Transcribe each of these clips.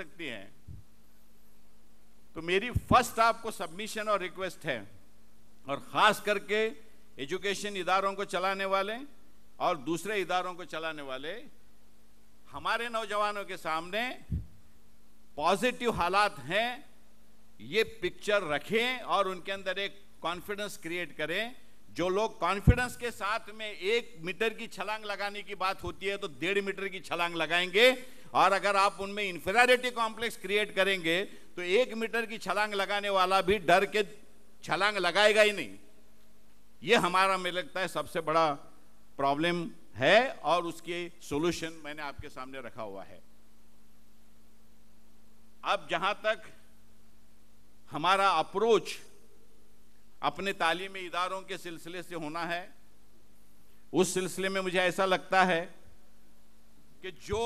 सकते हैं तो मेरी फर्स्ट आपको सबमिशन और रिक्वेस्ट है और ख़ास करके एजुकेशन इदारों को चलाने वाले और दूसरे इदारों को चलाने वाले हमारे नौजवानों के सामने पॉजिटिव हालात हैं ये पिक्चर रखें और उनके अंदर एक कॉन्फिडेंस क्रिएट करें जो लोग कॉन्फिडेंस के साथ में एक मीटर की छलांग लगाने की बात होती है तो डेढ़ मीटर की छलांग लगाएंगे और अगर आप उनमें इंफेरिटी कॉम्प्लेक्स क्रिएट करेंगे तो एक मीटर की छलांग लगाने वाला भी डर के छलांग लगाएगा ही नहीं ये हमारा मुझे लगता है सबसे बड़ा प्रॉब्लम है और उसके सॉल्यूशन मैंने आपके सामने रखा हुआ है अब जहां तक हमारा अप्रोच अपने तालीमी इदारों के सिलसिले से होना है उस सिलसिले में मुझे ऐसा लगता है कि जो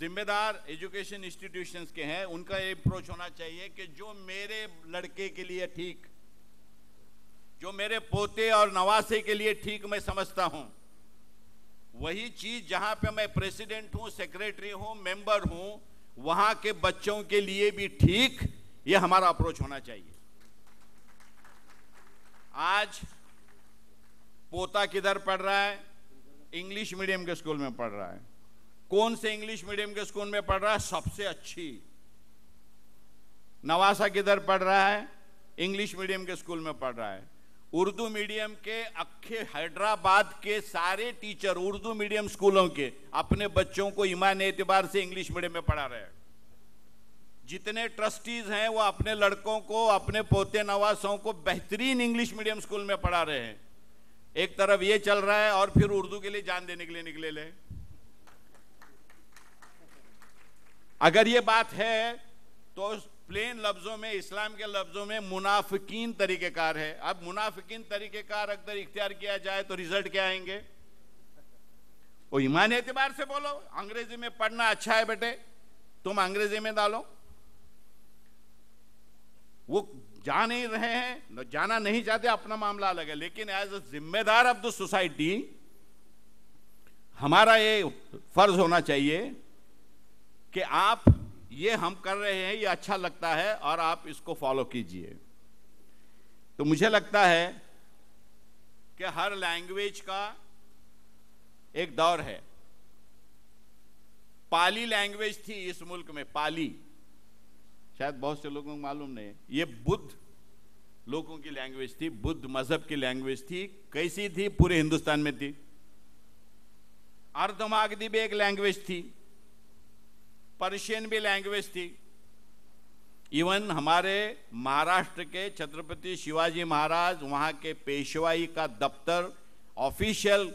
जिम्मेदार एजुकेशन इंस्टीट्यूशंस के हैं उनका ये अप्रोच होना चाहिए कि जो मेरे लड़के के लिए ठीक जो मेरे पोते और नवासे के लिए ठीक मैं समझता हूं वही चीज जहां पे मैं प्रेसिडेंट हूं सेक्रेटरी हूं मेंबर हूं वहां के बच्चों के लिए भी ठीक ये हमारा अप्रोच होना चाहिए आज पोता किधर पढ़ रहा है इंग्लिश मीडियम के स्कूल में पढ़ रहा है कौन से इंग्लिश मीडियम के स्कूल में पढ़ रहा है सबसे अच्छी नवासा किधर पढ़ रहा है इंग्लिश मीडियम के स्कूल में पढ़ रहा है उर्दू मीडियम के अखे हैदराबाद के सारे टीचर उर्दू मीडियम स्कूलों के अपने बच्चों को ईमान एतबार से इंग्लिश मीडियम में पढ़ा रहे हैं जितने ट्रस्टीज हैं वो अपने लड़कों को अपने पोते नवासों को बेहतरीन इंग्लिश मीडियम स्कूल में पढ़ा रहे हैं एक तरफ ये चल रहा है और फिर उर्दू के लिए जान देने के लिए निकले लें अगर ये बात है तो प्लेन लफ्जों में इस्लाम के लफ्जों में मुनाफिकीन तरीक़ेकार है अब मुनाफिकीन तरीक़ेकार अगर इख्तियार किया जाए तो रिजल्ट क्या आएंगे वो ईमान एतबार से बोलो अंग्रेजी में पढ़ना अच्छा है बेटे तुम अंग्रेजी में डालो वो जा नहीं रहे हैं जाना नहीं चाहते अपना मामला अलग है लेकिन एज अ जिम्मेदार ऑफ द सोसाइटी हमारा ये फर्ज होना चाहिए कि आप ये हम कर रहे हैं ये अच्छा लगता है और आप इसको फॉलो कीजिए तो मुझे लगता है कि हर लैंग्वेज का एक दौर है पाली लैंग्वेज थी इस मुल्क में पाली शायद बहुत से लोगों को मालूम नहीं ये बुद्ध लोगों की लैंग्वेज थी बुद्ध मजहब की लैंग्वेज थी कैसी थी पूरे हिंदुस्तान में थी अर्धमागदी भी एक लैंग्वेज थी पर्शियन भी लैंग्वेज थी इवन हमारे महाराष्ट्र के छत्रपति शिवाजी महाराज वहां के पेशवाई का दफ्तर ऑफिशियल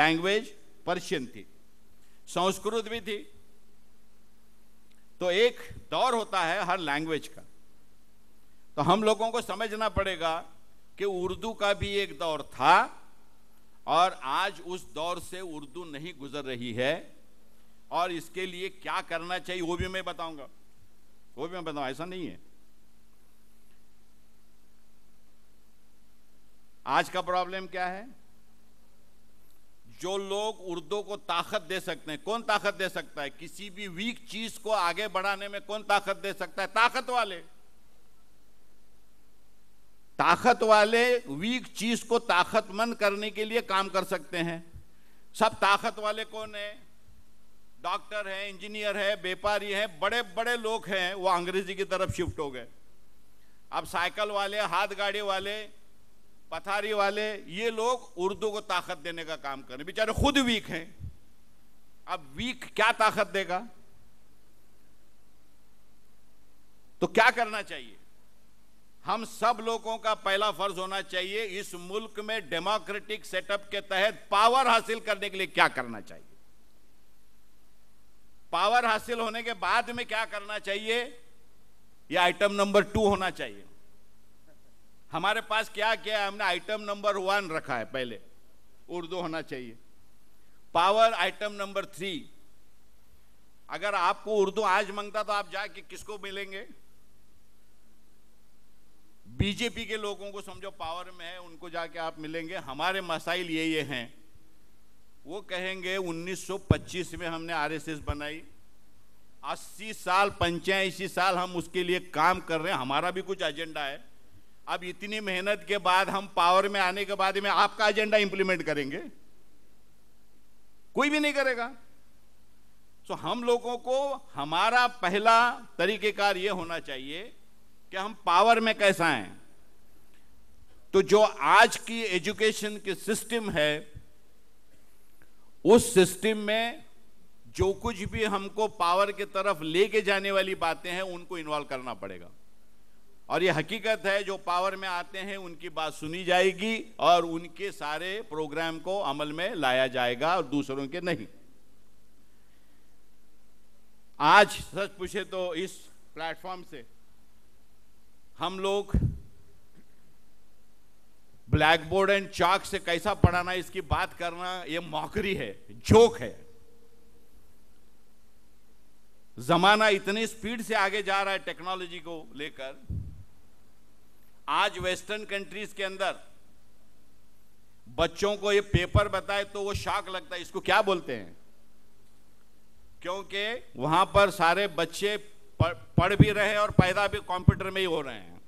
लैंग्वेज पर्शियन थी संस्कृत भी थी तो एक दौर होता है हर लैंग्वेज का तो हम लोगों को समझना पड़ेगा कि उर्दू का भी एक दौर था और आज उस दौर से उर्दू नहीं गुजर रही है और इसके लिए क्या करना चाहिए वो भी मैं बताऊंगा वो भी मैं बताऊंगा ऐसा नहीं है आज का प्रॉब्लम क्या है जो लोग उर्दू को ताकत दे सकते हैं कौन ताकत दे सकता है किसी भी वीक चीज को आगे बढ़ाने में कौन ताकत दे सकता है ताकत वाले ताकत वाले वीक चीज को ताकतमंद करने के लिए काम कर सकते हैं सब ताकत वाले कौन है डॉक्टर है इंजीनियर है व्यापारी है बड़े बड़े लोग हैं वो अंग्रेजी की तरफ शिफ्ट हो गए अब साइकिल वाले हाथ गाड़ी वाले पथारी वाले ये लोग उर्दू को ताकत देने का काम कर रहे हैं बेचारे खुद वीक हैं अब वीक क्या ताकत देगा तो क्या करना चाहिए हम सब लोगों का पहला फर्ज होना चाहिए इस मुल्क में डेमोक्रेटिक सेटअप के तहत पावर हासिल करने के लिए क्या करना चाहिए पावर हासिल होने के बाद में क्या करना चाहिए यह आइटम नंबर टू होना चाहिए हमारे पास क्या है हमने आइटम नंबर वन रखा है पहले उर्दू होना चाहिए पावर आइटम नंबर थ्री अगर आपको उर्दू आज मांगता तो आप जाके किसको मिलेंगे बीजेपी के लोगों को समझो पावर में है उनको जाके आप मिलेंगे हमारे मसाइल ये ये हैं वो कहेंगे 1925 में हमने आरएसएस बनाई 80 साल पंचायसी साल हम उसके लिए काम कर रहे हैं हमारा भी कुछ एजेंडा है अब इतनी मेहनत के बाद हम पावर में आने के बाद में आपका एजेंडा इंप्लीमेंट करेंगे कोई भी नहीं करेगा तो हम लोगों को हमारा पहला तरीकेकार ये होना चाहिए कि हम पावर में कैसा हैं तो जो आज की एजुकेशन की सिस्टम है उस सिस्टम में जो कुछ भी हमको पावर के तरफ लेके जाने वाली बातें हैं उनको इन्वॉल्व करना पड़ेगा और ये हकीकत है जो पावर में आते हैं उनकी बात सुनी जाएगी और उनके सारे प्रोग्राम को अमल में लाया जाएगा और दूसरों के नहीं आज सच पूछे तो इस प्लेटफॉर्म से हम लोग ब्लैक बोर्ड एंड चॉक से कैसा पढ़ाना इसकी बात करना ये मौकरी है जोक है जमाना इतनी स्पीड से आगे जा रहा है टेक्नोलॉजी को लेकर आज वेस्टर्न कंट्रीज के अंदर बच्चों को ये पेपर बताए तो वो शाक लगता है इसको क्या बोलते हैं क्योंकि वहां पर सारे बच्चे पढ़ भी रहे हैं और पैदा भी कंप्यूटर में ही हो रहे हैं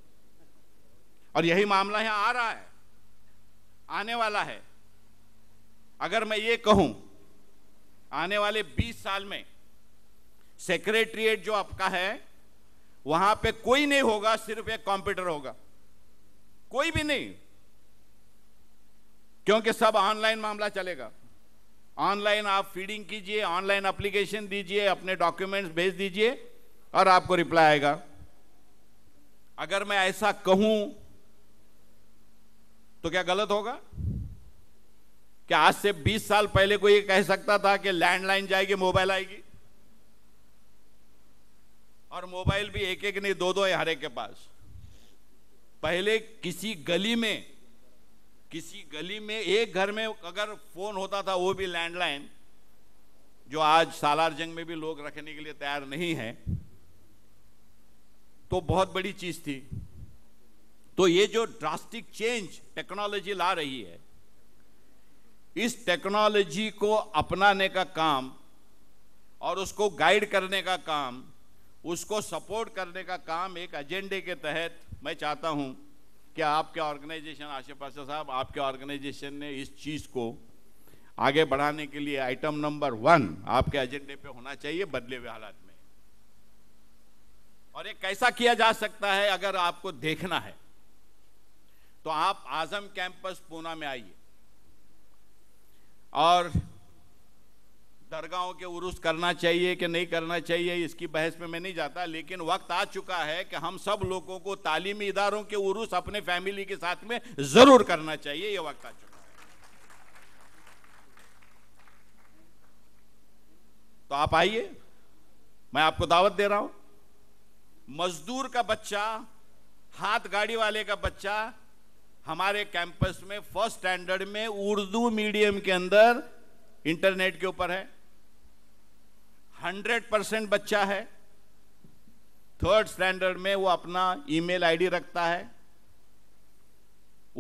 और यही मामला यहां आ रहा है आने वाला है अगर मैं ये कहूं आने वाले 20 साल में सेक्रेटरिएट जो आपका है वहां पे कोई नहीं होगा सिर्फ एक कंप्यूटर होगा कोई भी नहीं क्योंकि सब ऑनलाइन मामला चलेगा ऑनलाइन आप फीडिंग कीजिए ऑनलाइन एप्लीकेशन दीजिए अपने डॉक्यूमेंट्स भेज दीजिए और आपको रिप्लाई आएगा अगर मैं ऐसा कहूं तो क्या गलत होगा क्या आज से 20 साल पहले कोई ये कह सकता था कि लैंडलाइन जाएगी मोबाइल आएगी और मोबाइल भी एक एक नहीं दो दो है हर एक के पास पहले किसी गली में किसी गली में एक घर में अगर फोन होता था वो भी लैंडलाइन जो आज सालार जंग में भी लोग रखने के लिए तैयार नहीं है तो बहुत बड़ी चीज थी तो ये जो ड्रास्टिक चेंज टेक्नोलॉजी ला रही है इस टेक्नोलॉजी को अपनाने का काम और उसको गाइड करने का काम उसको सपोर्ट करने का काम एक एजेंडे के तहत मैं चाहता हूं कि आपके ऑर्गेनाइजेशन आशे पाशा साहब आपके ऑर्गेनाइजेशन ने इस चीज़ को आगे बढ़ाने के लिए आइटम नंबर वन आपके एजेंडे पे होना चाहिए बदले हुए हालात में और ये कैसा किया जा सकता है अगर आपको देखना है तो आप आजम कैंपस पूना में आइए और दरगाहों के उर्स करना चाहिए कि नहीं करना चाहिए इसकी बहस में मैं नहीं जाता लेकिन वक्त आ चुका है कि हम सब लोगों को तालीमी इदारों के उर्स अपने फैमिली के साथ में ज़रूर करना चाहिए यह वक्त आ चुका है तो आप आइए मैं आपको दावत दे रहा हूं मजदूर का बच्चा हाथ गाड़ी वाले का बच्चा हमारे कैंपस में फर्स्ट स्टैंडर्ड में उर्दू मीडियम के अंदर इंटरनेट के ऊपर है हंड्रेड परसेंट बच्चा है थर्ड स्टैंडर्ड में वो अपना ईमेल आईडी रखता है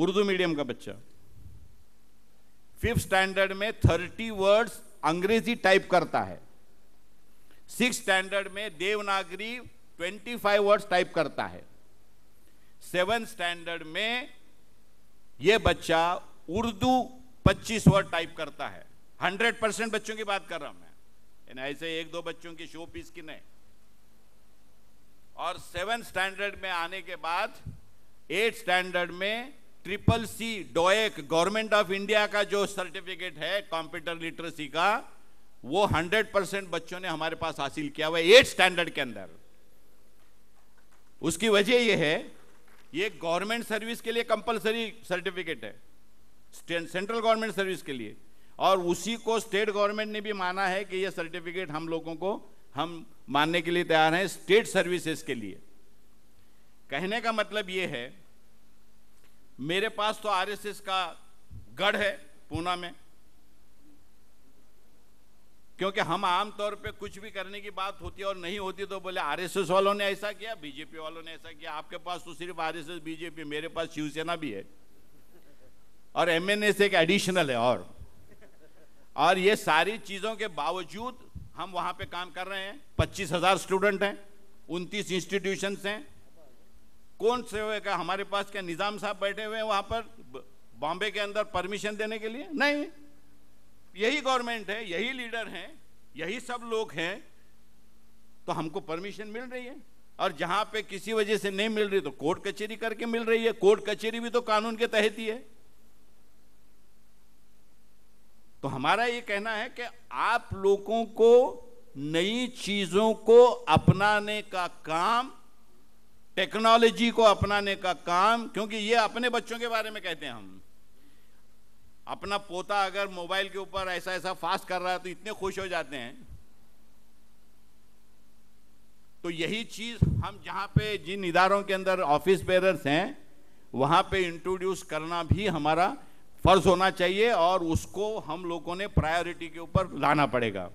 उर्दू मीडियम का बच्चा फिफ्थ स्टैंडर्ड में थर्टी वर्ड्स अंग्रेजी टाइप करता है सिक्स स्टैंडर्ड में Devanagari twenty five words type करता है सेवन स्टैंडर्ड में ये बच्चा उर्दू 25 वर्ड टाइप करता है 100 परसेंट बच्चों की बात कर रहा हूं मैं ऐसे एक दो बच्चों की शो पीस की नहीं और सेवन स्टैंडर्ड में आने के बाद एट स्टैंडर्ड में triple C DOEACC government of India का जो सर्टिफिकेट है कंप्यूटर लिटरेसी का वो 100 परसेंट बच्चों ने हमारे पास हासिल किया हुआ एट स्टैंडर्ड के अंदर उसकी वजह यह है ये गवर्नमेंट सर्विस के लिए कंपलसरी सर्टिफिकेट है सेंट्रल गवर्नमेंट सर्विस के लिए और उसी को स्टेट गवर्नमेंट ने भी माना है कि यह सर्टिफिकेट हम लोगों को हम मानने के लिए तैयार हैं स्टेट सर्विसेज के लिए कहने का मतलब ये है मेरे पास तो आरएसएस का गढ़ है पूना में क्योंकि हम आम तौर पे कुछ भी करने की बात होती है और नहीं होती तो बोले आरएसएस वालों ने ऐसा किया बीजेपी वालों ने ऐसा किया आपके पास तो सिर्फ आरएसएस बीजेपी मेरे पास शिवसेना भी है और एमएनएस एक एडिशनल है और और ये सारी चीज़ों के बावजूद हम वहां पे काम कर रहे हैं पच्चीस हजार स्टूडेंट हैं उनतीस इंस्टीट्यूशन हैं कौन से हुए का हमारे पास क्या निज़ाम साहब बैठे हुए हैं वहां पर बॉम्बे के अंदर परमिशन देने के लिए नहीं यही गवर्नमेंट है यही लीडर हैं यही सब लोग हैं तो हमको परमिशन मिल रही है और जहां पे किसी वजह से नहीं मिल रही तो कोर्ट कचेरी करके मिल रही है कोर्ट कचेरी भी तो कानून के तहत ही है तो हमारा ये कहना है कि आप लोगों को नई चीजों को अपनाने का काम टेक्नोलॉजी को अपनाने का काम क्योंकि ये अपने बच्चों के बारे में कहते हैं हम अपना पोता अगर मोबाइल के ऊपर ऐसा ऐसा फास्ट कर रहा है तो इतने खुश हो जाते हैं तो यही चीज हम जहां पे जिन इदारों के अंदर ऑफिस बेरर्स हैं वहां पे इंट्रोड्यूस करना भी हमारा फर्ज होना चाहिए और उसको हम लोगों ने प्रायोरिटी के ऊपर लाना पड़ेगा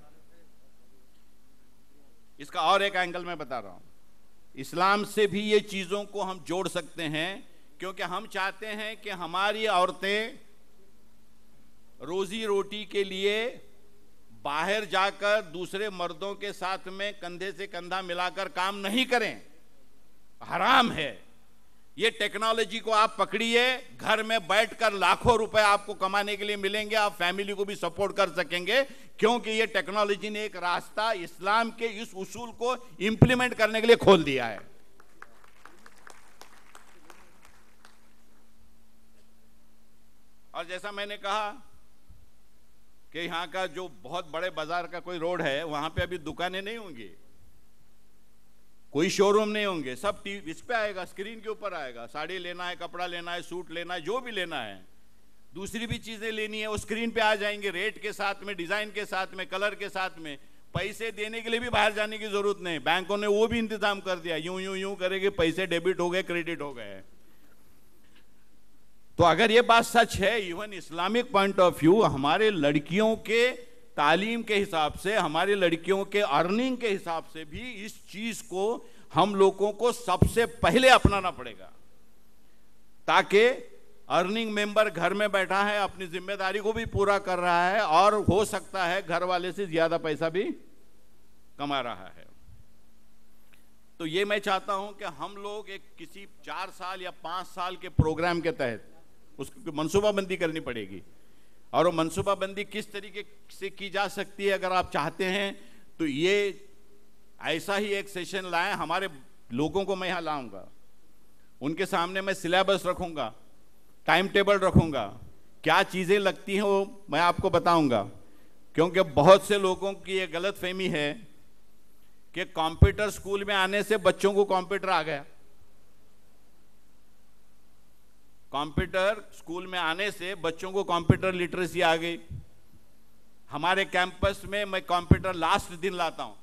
इसका और एक एंगल मैं बता रहा हूं इस्लाम से भी ये चीज़ों को हम जोड़ सकते हैं क्योंकि हम चाहते हैं कि हमारी औरतें रोजी रोटी के लिए बाहर जाकर दूसरे मर्दों के साथ में कंधे से कंधा मिलाकर काम नहीं करें हराम है ये टेक्नोलॉजी को आप पकड़िए घर में बैठकर लाखों रुपए आपको कमाने के लिए मिलेंगे आप फैमिली को भी सपोर्ट कर सकेंगे क्योंकि ये टेक्नोलॉजी ने एक रास्ता इस्लाम के इस उसूल को इंप्लीमेंट करने के लिए खोल दिया है और जैसा मैंने कहा कि यहाँ का जो बहुत बड़े बाजार का कोई रोड है वहां पे अभी दुकानें नहीं होंगी कोई शोरूम नहीं होंगे सब टीवी इस पे आएगा स्क्रीन के ऊपर आएगा साड़ी लेना है कपड़ा लेना है सूट लेना है जो भी लेना है दूसरी भी चीज़ें लेनी है वो स्क्रीन पे आ जाएंगे रेट के साथ में डिज़ाइन के साथ में कलर के साथ में पैसे देने के लिए भी बाहर जाने की जरूरत नहीं बैंकों ने वो भी इंतजाम कर दिया यूं यूं यूं करेंगे पैसे डेबिट हो गए क्रेडिट हो गए तो अगर ये बात सच है even Islamic point of view हमारे लड़कियों के तालीम के हिसाब से हमारे लड़कियों के अर्निंग के हिसाब से भी इस चीज को हम लोगों को सबसे पहले अपनाना पड़ेगा ताकि अर्निंग मेंबर घर में बैठा है अपनी जिम्मेदारी को भी पूरा कर रहा है और हो सकता है घर वाले से ज्यादा पैसा भी कमा रहा है तो ये मैं चाहता हूं कि हम लोग एक किसी चार साल या पांच साल के प्रोग्राम के तहत उसको मनसूबाबंदी करनी पड़ेगी और वो मनसूबाबंदी किस तरीके से की जा सकती है अगर आप चाहते हैं तो ये ऐसा ही एक सेशन लाएं हमारे लोगों को मैं यहाँ लाऊंगा उनके सामने मैं सिलेबस रखूंगा टाइम टेबल रखूंगा क्या चीज़ें लगती हैं वो मैं आपको बताऊंगा क्योंकि बहुत से लोगों की ये गलत फहमी है कि कंप्यूटर स्कूल में आने से बच्चों को कंप्यूटर आ गया कंप्यूटर स्कूल में आने से बच्चों को कंप्यूटर लिटरेसी आ गई हमारे कैंपस में मैं कंप्यूटर लास्ट दिन लाता हूं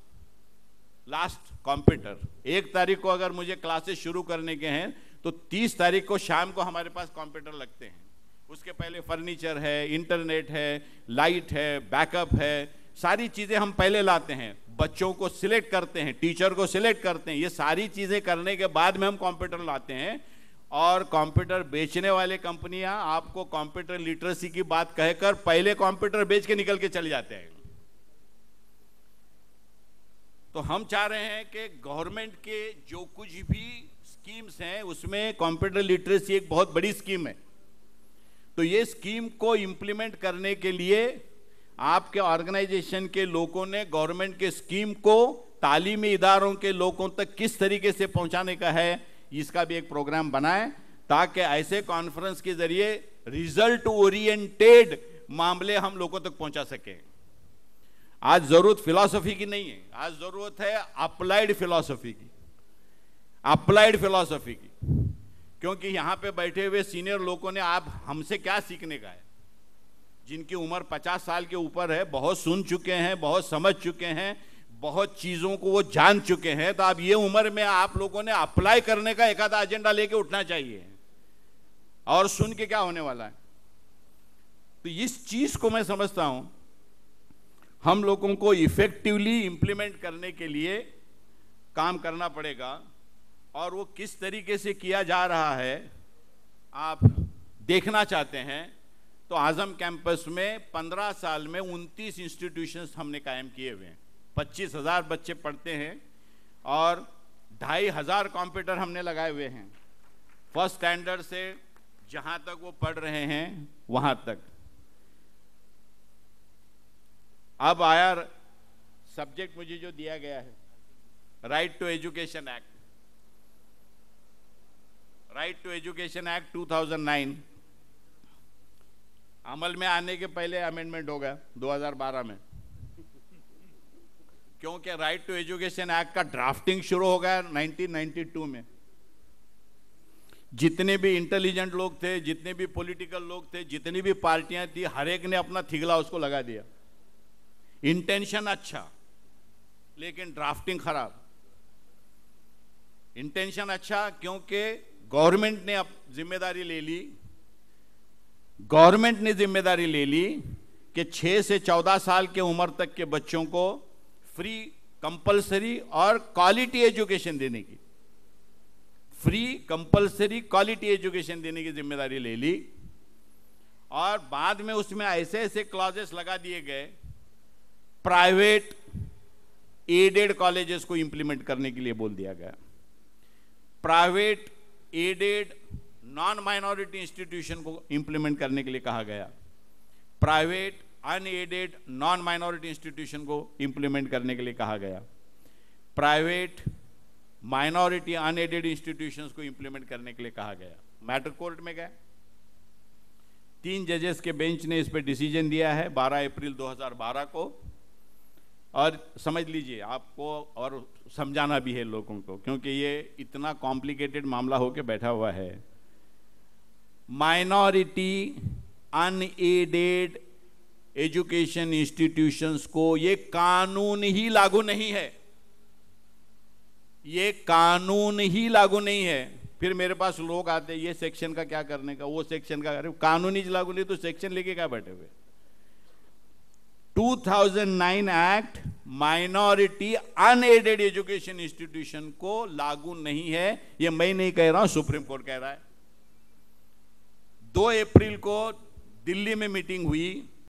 लास्ट कंप्यूटर एक तारीख को अगर मुझे क्लासेस शुरू करने के हैं तो तीस तारीख को शाम को हमारे पास कंप्यूटर लगते हैं उसके पहले फर्नीचर है इंटरनेट है लाइट है बैकअप है सारी चीज़ें हम पहले लाते हैं बच्चों को सिलेक्ट करते हैं टीचर को सिलेक्ट करते हैं ये सारी चीज़ें करने के बाद में हम कंप्यूटर लाते हैं और कंप्यूटर बेचने वाले कंपनियां आपको कंप्यूटर लिटरेसी की बात कहकर पहले कंप्यूटर बेच के निकल के चले जाते हैं तो हम चाह रहे हैं कि गवर्नमेंट के जो कुछ भी स्कीम्स हैं उसमें कंप्यूटर लिटरेसी एक बहुत बड़ी स्कीम है तो ये स्कीम को इंप्लीमेंट करने के लिए आपके ऑर्गेनाइजेशन के लोगों ने गवर्नमेंट के स्कीम को तालीमी इदारों के लोगों तक किस तरीके से पहुंचाने का है इसका भी एक प्रोग्राम बनाए ताकि ऐसे कॉन्फ्रेंस के जरिए रिजल्ट ओरिएंटेड मामले हम लोगों तक पहुंचा सके आज जरूरत फिलॉसफी की नहीं है आज जरूरत है अप्लाइड फिलॉसफी की अप्लाइड फिलॉसफी की क्योंकि यहां पे बैठे हुए सीनियर लोगों ने आप हमसे क्या सीखने का है जिनकी उम्र 50 साल के ऊपर है बहुत सुन चुके हैं बहुत समझ चुके हैं बहुत चीज़ों को वो जान चुके हैं तो आप ये उम्र में आप लोगों ने अप्लाई करने का एक आधा एजेंडा लेके उठना चाहिए और सुन के क्या होने वाला है तो इस चीज़ को मैं समझता हूँ हम लोगों को इफेक्टिवली इम्प्लीमेंट करने के लिए काम करना पड़ेगा और वो किस तरीके से किया जा रहा है आप देखना चाहते हैं तो आज़म कैंपस में 15 साल में 29 इंस्टीट्यूशंस हमने कायम किए हुए हैं पच्चीस हजार बच्चे पढ़ते हैं और ढाई हजार कंप्यूटर हमने लगाए हुए हैं फर्स्ट स्टैंडर्ड से जहां तक वो पढ़ रहे हैं वहां तक अब आया सब्जेक्ट मुझे जो दिया गया है right to education act right to education act 2009 अमल में आने के पहले अमेंडमेंट हो गया 2012 में क्योंकि राइट टू एजुकेशन एक्ट का ड्राफ्टिंग शुरू हो गया 1992 में जितने भी इंटेलिजेंट लोग थे जितने भी पॉलिटिकल लोग थे जितनी भी पार्टियां थी हर एक ने अपना थिगला उसको लगा दिया इंटेंशन अच्छा लेकिन ड्राफ्टिंग खराब इंटेंशन अच्छा क्योंकि गवर्नमेंट ने अब जिम्मेदारी ले ली गवर्नमेंट ने जिम्मेदारी ले ली कि 6 से 14 साल के उम्र तक के बच्चों को फ्री कंपलसरी और क्वालिटी एजुकेशन देने की फ्री कंपलसरी क्वालिटी एजुकेशन देने की जिम्मेदारी ले ली और बाद में उसमें ऐसे ऐसे क्लॉजेस लगा दिए गए प्राइवेट एडेड कॉलेजेस को इंप्लीमेंट करने के लिए बोल दिया गया private aided non minority institution को इंप्लीमेंट करने के लिए कहा गया private unaided non minority institution को इंप्लीमेंट करने के लिए कहा गया प्राइवेट माइनॉरिटी अनएडेड इंस्टीट्यूशन को इंप्लीमेंट करने के लिए कहा गया मैटर कोर्ट में गए तीन जजेस के बेंच ने इस पर डिसीजन दिया है 12 अप्रैल 2012 को और समझ लीजिए आपको और समझाना भी है लोगों को क्योंकि ये इतना कॉम्प्लिकेटेड मामला होकर बैठा हुआ है माइनॉरिटी अनएडेड एजुकेशन इंस्टीट्यूशंस को ये कानून ही लागू नहीं है ये कानून ही लागू नहीं है फिर मेरे पास लोग आते ये सेक्शन का क्या करने का वो सेक्शन का कानून ही लागू नहीं तो सेक्शन लेके क्या बैठे हुए 2009 act minority unaided education institution को लागू नहीं है ये मैं नहीं कह रहा हूं सुप्रीम कोर्ट कह रहा है 2 अप्रैल को दिल्ली में मीटिंग हुई